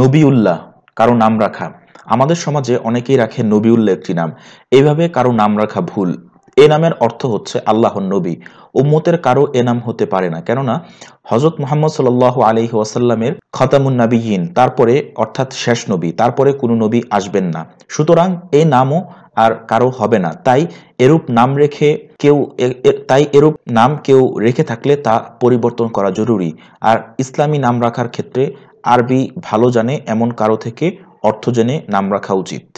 নবীউল্লাহ কারো নাম রাখা আমাদের সমাজে অনেকেই রাখে নবীউল্লাহ একটি নাম এইভাবে কারো নাম রাখা ভুল এ নামের অর্থ হচ্ছে আল্লাহ নবী উম্মতের কারো এ নাম হতে পারে না কেননা হজরত মোহাম্মদ সাল আলহি ওয়াসাল্লামের খতামুন নাবিহীন তারপরে অর্থাৎ শেষ নবী তারপরে কোনো নবী আসবেন না সুতরাং এ নামও আর কারো হবে না তাই এরূপ নাম রেখে কেউ তাই এরূপ নাম কেউ রেখে থাকলে তা পরিবর্তন করা জরুরি আর ইসলামী নাম রাখার ক্ষেত্রে আরবি ভালো জানে এমন কারো থেকে অর্থ জেনে নাম রাখা উচিত